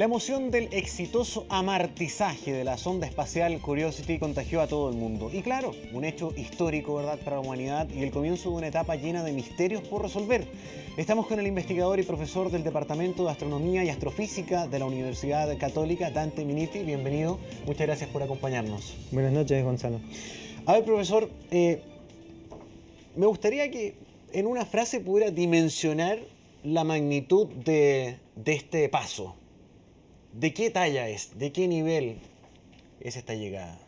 La emoción del exitoso amartizaje de la sonda espacial Curiosity contagió a todo el mundo. Y claro, un hecho histórico, ¿verdad?, para la humanidad y el comienzo de una etapa llena de misterios por resolver. Estamos con el investigador y profesor del Departamento de Astronomía y Astrofísica de la Universidad Católica, Dante Miniti. Bienvenido, muchas gracias por acompañarnos. Buenas noches, Gonzalo. A ver, profesor, eh, me gustaría que en una frase pudiera dimensionar la magnitud de este paso ¿De qué talla es? ¿De qué nivel es esta llegada?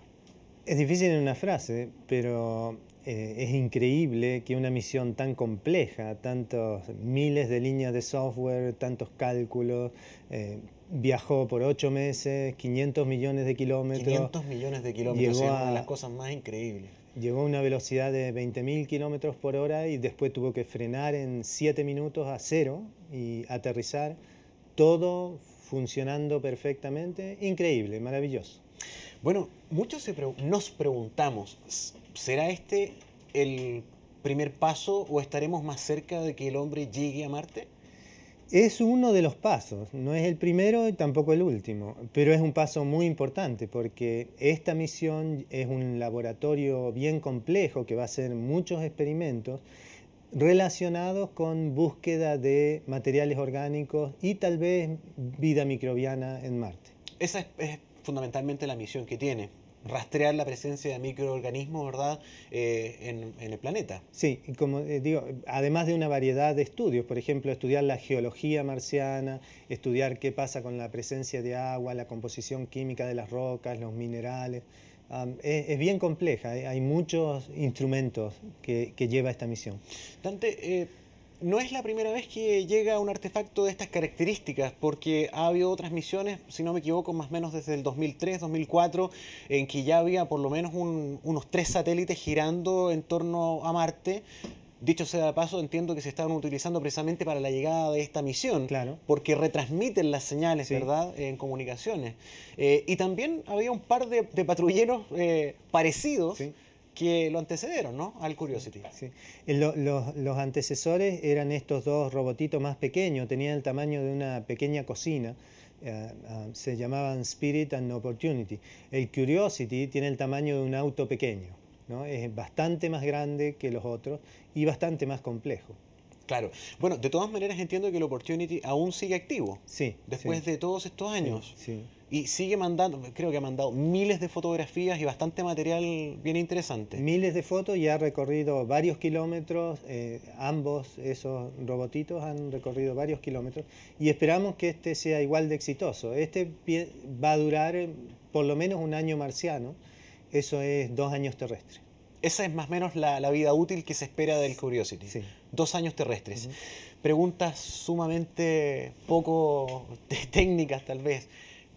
Es difícil en una frase, pero eh, es increíble que una misión tan compleja, tantos miles de líneas de software, tantos cálculos, eh, viajó por ocho meses, 500 millones de kilómetros. 500 millones de kilómetros, es una de las cosas más increíbles. Llegó a una velocidad de 20.000 kilómetros por hora y después tuvo que frenar en siete minutos a cero y aterrizar. Todo funcionando perfectamente. Increíble, maravilloso. Bueno, muchos nos preguntamos, ¿será este el primer paso o estaremos más cerca de que el hombre llegue a Marte? Es uno de los pasos, no es el primero y tampoco el último, pero es un paso muy importante porque esta misión es un laboratorio bien complejo que va a hacer muchos experimentos relacionados con búsqueda de materiales orgánicos y tal vez vida microbiana en Marte. Esa es, fundamentalmente la misión que tiene, rastrear la presencia de microorganismos, ¿verdad?, eh, en, el planeta. Sí, y como eh, digo, además de una variedad de estudios, por ejemplo, estudiar la geología marciana, estudiar qué pasa con la presencia de agua, la composición química de las rocas, los minerales. E, es, bien compleja, ¿eh? hay, muchos instrumentos que, lleva esta misión. Dante, eh, no es la primera vez que llega un artefacto de estas características, porque ha habido otras misiones, si no me equivoco, más o menos desde el 2003, 2004, en que ya había por lo menos unos tres satélites girando en torno a Marte, Dicho sea de paso, entiendo que se estaban utilizando precisamente para la llegada de esta misión, claro. porque retransmiten las señales, ¿verdad?, en comunicaciones. Eh, y también había un par de, patrulleros eh, parecidos. que lo antecedieron, ¿no? Al Curiosity. Eh, los, antecesores eran estos dos robotitos más pequeños, tenían el tamaño de una pequeña cocina, ah, se llamaban Spirit and Opportunity. El Curiosity tiene el tamaño de un auto pequeño. Es bastante más grande que los otros y bastante más complejo. Claro. Bueno, de todas maneras entiendo que el Opportunity aún sigue activo. Sí. Después de todos estos años. Sí, Y sigue mandando, creo que ha mandado miles de fotografías y bastante material bien interesante. Miles de fotos y ha recorrido varios kilómetros. Eh, ambos, esos robotitos, han recorrido varios kilómetros. Y esperamos que este sea igual de exitoso. Este va a durar eh, por lo menos un año marciano. Eso es dos años terrestres. Esa es más o menos la, vida útil que se espera del Curiosity. Dos años terrestres. Preguntas sumamente poco técnicas tal vez.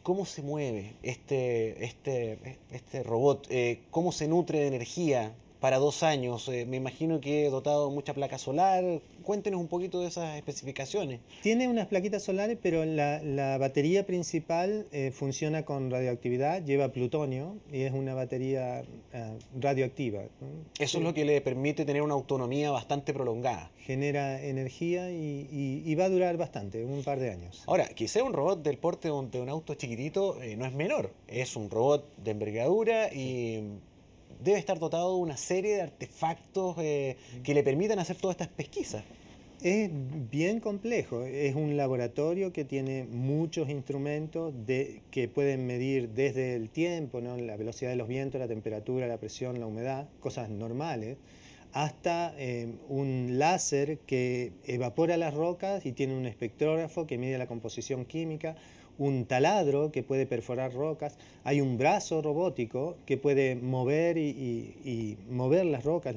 ¿Cómo se mueve este, este, este robot? Eh, ¿Cómo se nutre de energía para dos años? Eh, me imagino que he dotado de mucha placa solar, cuéntenos un poquito de esas especificaciones. Tiene unas plaquitas solares, pero la, la batería principal eh, funciona con radioactividad, lleva plutonio y es una batería eh, radioactiva. Eso es lo que le permite tener una autonomía bastante prolongada. Genera energía y, va a durar bastante, un par de años. Ahora, que sea un robot del porte de un, auto chiquitito eh, no es menor, es un robot de envergadura y debe estar dotado de una serie de artefactos eh, que le permitan hacer todas estas pesquisas. Es bien complejo, es un laboratorio que tiene muchos instrumentos que pueden medir desde el tiempo, la velocidad de los vientos, la temperatura, la presión, la humedad, cosas normales, hasta eh, un láser que evapora las rocas y tiene un espectrógrafo que mide la composición química un taladro que puede perforar rocas, hay un brazo robótico que puede mover y, mover las rocas,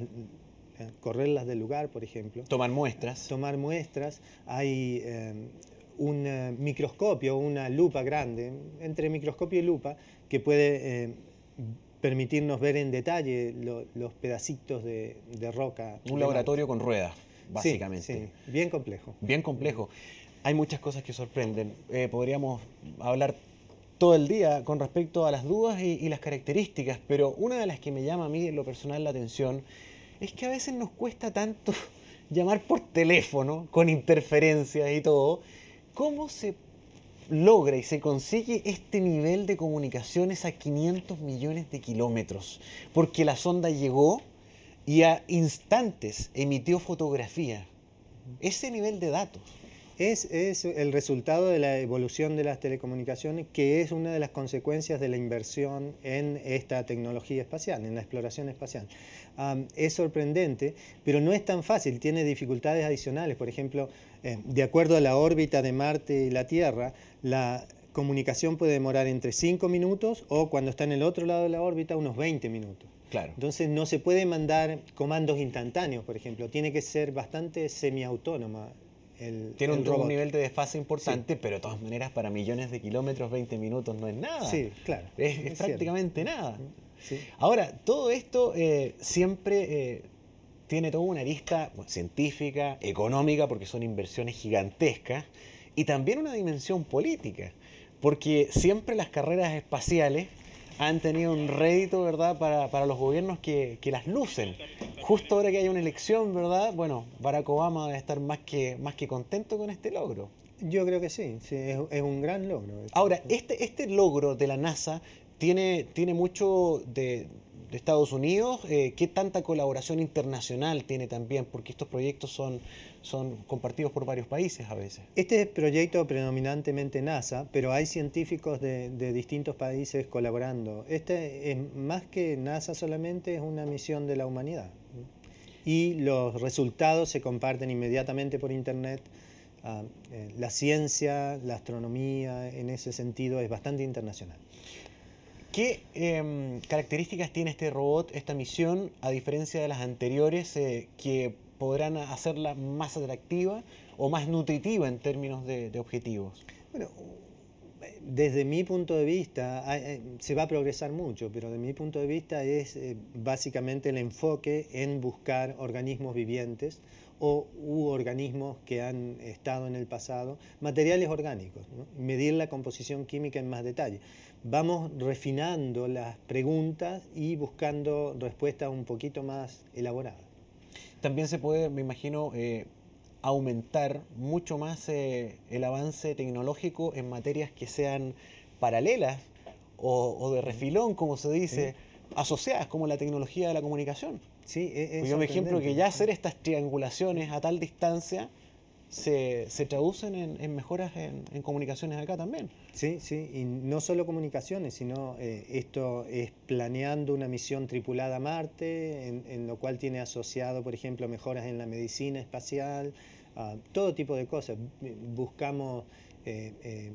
correrlas del lugar, por ejemplo. Tomar muestras. Tomar muestras. Hay eh, un eh, microscopio, una lupa grande, entre microscopio y lupa, que puede eh, permitirnos ver en detalle los pedacitos de, de roca. Un laboratorio con ruedas, básicamente. Sí, sí. bien complejo. Bien complejo hay muchas cosas que sorprenden. Eh, podríamos hablar todo el día con respecto a las dudas y, y, las características, pero una de las que me llama a mí en lo personal la atención es que a veces nos cuesta tanto llamar por teléfono, con interferencias y todo. ¿Cómo se logra y se consigue este nivel de comunicaciones a 500 millones de kilómetros? Porque la sonda llegó y a instantes emitió fotografía. Ese nivel de datos es, el resultado de la evolución de las telecomunicaciones, que es una de las consecuencias de la inversión en esta tecnología espacial, en la exploración espacial. es sorprendente, pero no es tan fácil, tiene dificultades adicionales. Por ejemplo, eh, de acuerdo a la órbita de Marte y la Tierra, la comunicación puede demorar entre 5 minutos o cuando está en el otro lado de la órbita unos 20 minutos. Claro. Entonces no se puede mandar comandos instantáneos, por ejemplo, tiene que ser bastante semiautónoma tiene un, nivel de desfase importante, pero de todas maneras para millones de kilómetros 20 minutos no es nada. Sí, claro. Es, prácticamente nada. Ahora, todo esto eh, siempre eh, tiene toda una arista científica, económica, porque son inversiones gigantescas, y también una dimensión política, porque siempre las carreras espaciales han tenido un rédito, ¿verdad?, para, para los gobiernos que, que las lucen justo ahora que hay una elección, ¿verdad? Bueno, Barack Obama debe estar más que, más que contento con este logro. Yo creo que sí, es, un gran logro. Ahora, este, este logro de la NASA tiene, tiene mucho de, Estados Unidos, eh, qué tanta colaboración internacional tiene también, porque estos proyectos son, son compartidos por varios países a veces. Este es proyecto predominantemente NASA, pero hay científicos de, de distintos países colaborando. Este es más que NASA solamente, es una misión de la humanidad y los resultados se comparten inmediatamente por Internet. Ah, eh, la ciencia, la astronomía, en ese sentido, es bastante internacional. ¿Qué em, características tiene este robot, esta misión, a diferencia de las anteriores, eh, que podrán hacerla más atractiva o más nutritiva en términos de, objetivos? desde mi punto de vista, eh, se va a progresar mucho, pero de mi punto de vista es eh, básicamente el enfoque en buscar organismos vivientes o u organismos que han estado en el pasado, materiales orgánicos, medir la composición química en más detalle. Vamos refinando las preguntas y buscando respuestas un poquito más elaboradas. También se puede, me imagino, eh, aumentar mucho más eh, el avance tecnológico en materias que sean paralelas o, de refilón, como se dice, asociadas como la tecnología de la comunicación. Sí, e, pues Yo, me ejemplo, que ya hacer estas triangulaciones a tal distancia se, traducen en, mejoras en, comunicaciones acá también. Sí, sí, y no solo comunicaciones, sino eh, esto es planeando una misión tripulada a Marte, en, lo cual tiene asociado, por ejemplo, mejoras en la medicina espacial, ah, todo tipo de cosas. Buscamos... Eh, eh,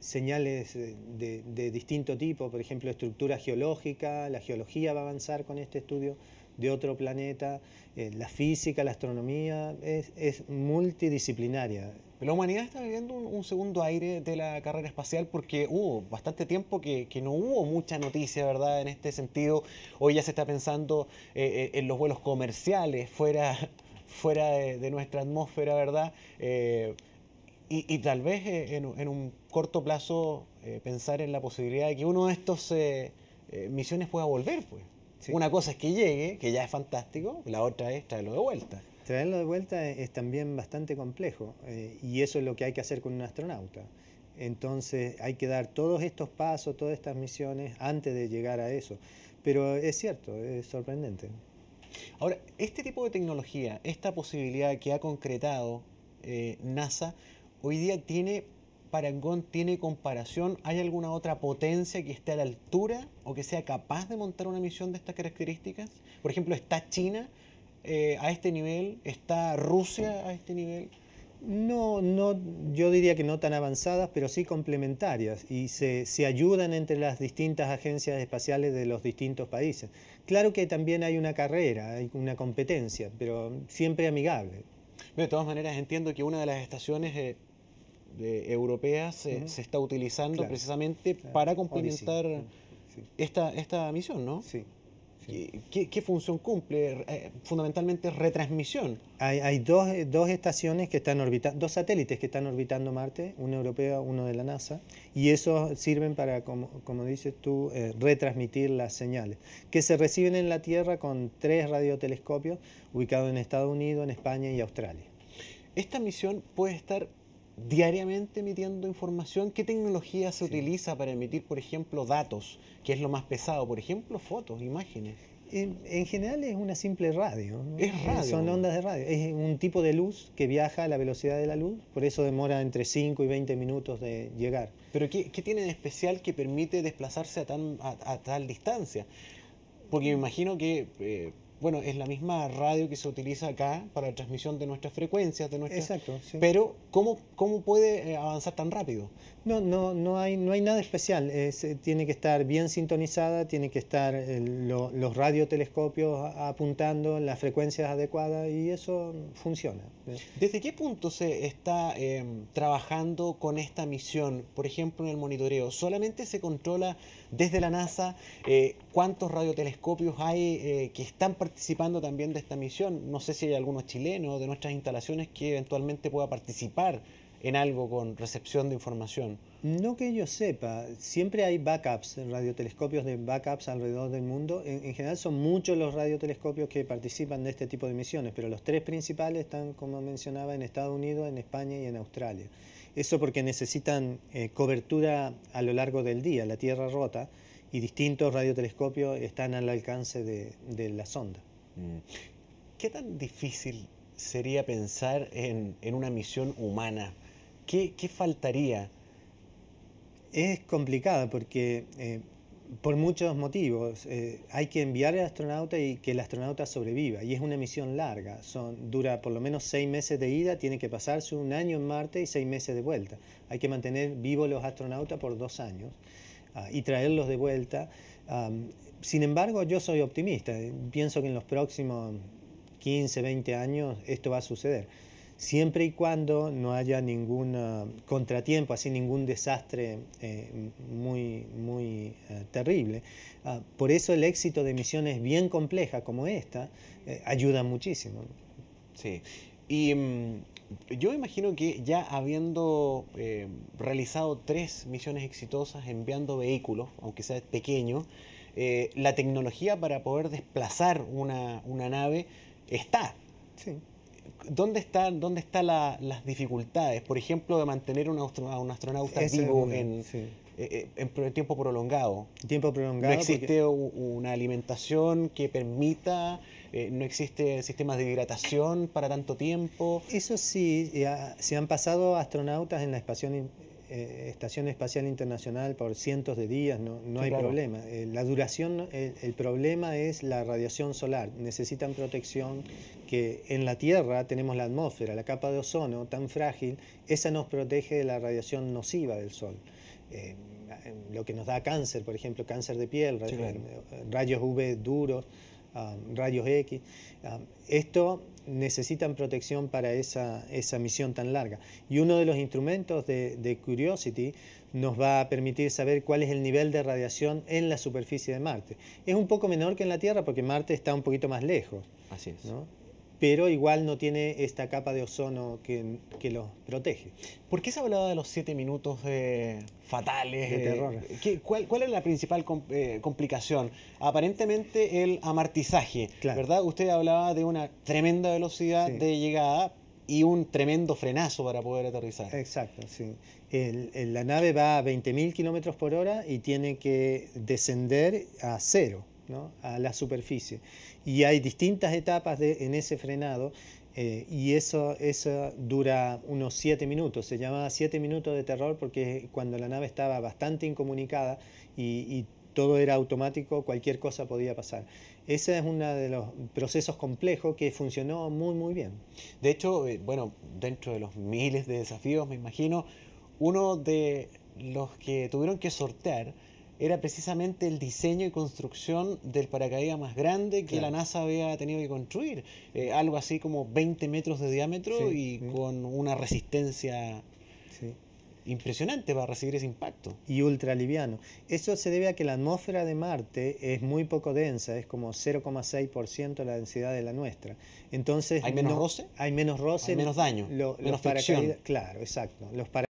señales de, de distinto tipo, por ejemplo, estructura geológica, la geología va a avanzar con este estudio de otro planeta, eh, la física, la astronomía, es, multidisciplinaria. La humanidad está viviendo un, segundo aire de la carrera espacial porque hubo bastante tiempo que, no hubo mucha noticia, ¿verdad? En este sentido, hoy ya se está pensando eh, eh, en los vuelos comerciales fuera, fuera de, nuestra atmósfera, ¿verdad? y, tal vez en, en un corto plazo pensar en la posibilidad de que uno de estos misiones pueda volver, pues. Una cosa es que llegue, que ya es fantástico, la otra es traerlo de vuelta. Traerlo de vuelta es también bastante complejo eh, y eso es lo que hay que hacer con un astronauta. Entonces hay que dar todos estos pasos, todas estas misiones antes de llegar a eso. Pero es cierto, es sorprendente. Ahora, este tipo de tecnología, esta posibilidad que ha concretado eh, NASA, hoy día tiene Parangón tiene comparación? ¿Hay alguna otra potencia que esté a la altura o que sea capaz de montar una misión de estas características? Por ejemplo, ¿está China eh, a este nivel? ¿Está Rusia a este nivel? No, no, yo diría que no tan avanzadas, pero sí complementarias y se, ayudan entre las distintas agencias espaciales de los distintos países. Claro que también hay una carrera, hay una competencia, pero siempre amigable. De todas maneras, entiendo que una de las estaciones de, europea se, está utilizando precisamente para complementar esta, esta misión, ¿no? Sí. ¿Qué, función cumple? Eh, fundamentalmente retransmisión. Hay, dos, estaciones que están orbitando, dos satélites que están orbitando Marte, uno europeo, uno de la NASA, y esos sirven para, como, dices tú, eh, retransmitir las señales, que se reciben en la Tierra con tres radiotelescopios ubicados en Estados Unidos, en España y Australia. Esta misión puede estar diariamente emitiendo información. ¿Qué tecnología se utiliza para emitir, por ejemplo, datos, que es lo más pesado? Por ejemplo, fotos, imágenes. En, general es una simple radio. Es eh, radio. Son ondas de radio. Es un tipo de luz que viaja a la velocidad de la luz, por eso demora entre 5 y 20 minutos de llegar. Pero ¿qué, tiene de especial que permite desplazarse a, tan, a, tal distancia? Porque me imagino que... Eh, bueno, es la misma radio que se utiliza acá para la transmisión de nuestras frecuencias, de nuestras... Exacto, Pero, ¿cómo, cómo puede eh, avanzar tan rápido? No, no, hay, nada especial. Eh, tiene que estar bien sintonizada, tiene que estar eh, los radiotelescopios apuntando las frecuencias adecuadas y eso funciona. Eh, ¿Desde qué punto se está em, trabajando con esta misión? Por ejemplo, en el monitoreo, ¿solamente se controla desde la NASA cuántos radiotelescopios hay que están participando también de esta misión? No sé si hay alguno chileno de nuestras instalaciones que eventualmente pueda participar en algo con recepción de información? No que yo sepa, siempre hay backups, radiotelescopios de backups alrededor del mundo. En, general son muchos los radiotelescopios que participan de este tipo de misiones, pero los tres principales están, como mencionaba, en Estados Unidos, en España y en Australia. Eso porque necesitan eh, cobertura a lo largo del día, la Tierra rota, y distintos radiotelescopios están al alcance de, la sonda. Mm. ¿Qué tan difícil sería pensar en una misión humana? ¿Qué, faltaría? Es complicada porque eh, por muchos motivos eh, hay que enviar al astronauta y que el astronauta sobreviva. Y es una misión larga, dura por lo menos seis meses de ida, tiene que pasarse un año en Marte y seis meses de vuelta. Hay que mantener vivos los astronautas por dos años ah, y traerlos de vuelta. sin embargo, yo soy optimista, pienso que en los próximos 15, 20 años esto va a suceder siempre y cuando no haya ningún ah, contratiempo, así ningún desastre eh, muy, muy ah, terrible. Ah, por eso el éxito de misiones bien complejas como esta eh, ayuda muchísimo. Sí, y mm, yo imagino que ya habiendo eh, realizado tres misiones exitosas enviando vehículos, aunque sea pequeño, la tecnología para poder desplazar una, una nave está. Sí. ¿dónde están dónde las dificultades, por ejemplo, de mantener a un, astronauta vivo eh, eh, en, tiempo prolongado? No existe una alimentación que permita, eh, no existe sistemas de hidratación para tanto tiempo. Eso sí, se han pasado astronautas en la estación eh, Estación Espacial Internacional por cientos de días, no, hay problema. Eh, la duración, el, problema es la radiación solar. Necesitan protección que en la Tierra tenemos la atmósfera, la capa de ozono tan frágil, esa nos protege de la radiación nociva del Sol. Eh, lo que nos da cáncer, por ejemplo, cáncer de piel, rayos, rayos UV duros radios rayos X. Ah, esto necesitan protección para esa, misión tan larga. Y uno de los instrumentos de, Curiosity nos va a permitir saber cuál es el nivel de radiación en la superficie de Marte. Es un poco menor que en la Tierra porque Marte está un poquito más lejos. Así es pero igual no tiene esta capa de ozono que, que los protege. ¿Por qué se hablaba de los siete minutos eh, fatales? De eh, terror. cuál, cuál, es la principal eh, complicación? Aparentemente el amartizaje, ¿verdad? Usted hablaba de una tremenda velocidad de llegada y un tremendo frenazo para poder aterrizar. Exacto, sí. la nave va a 20.000 kilómetros por hora y tiene que descender a cero a la superficie. Y hay distintas etapas en ese frenado eh, y eso, eso dura unos siete minutos. Se llamaba siete minutos de terror porque cuando la nave estaba bastante incomunicada y, y todo era automático, cualquier cosa podía pasar. Ese es uno de los procesos complejos que funcionó muy, muy bien. De hecho, eh, bueno, dentro de los miles de desafíos, me imagino, uno de los que tuvieron que sortear era precisamente el diseño y construcción del paracaídas más grande que la NASA había tenido que construir. Eh, algo así como 20 metros de diámetro y con una resistencia impresionante para recibir ese impacto. Y ultra Eso se debe a que la atmósfera de Marte es muy poco densa, es como 0,6% la densidad de la nuestra. Entonces, ¿Hay menos roce? Hay menos roce. Hay menos daño. los paracaídas, Claro, exacto. Los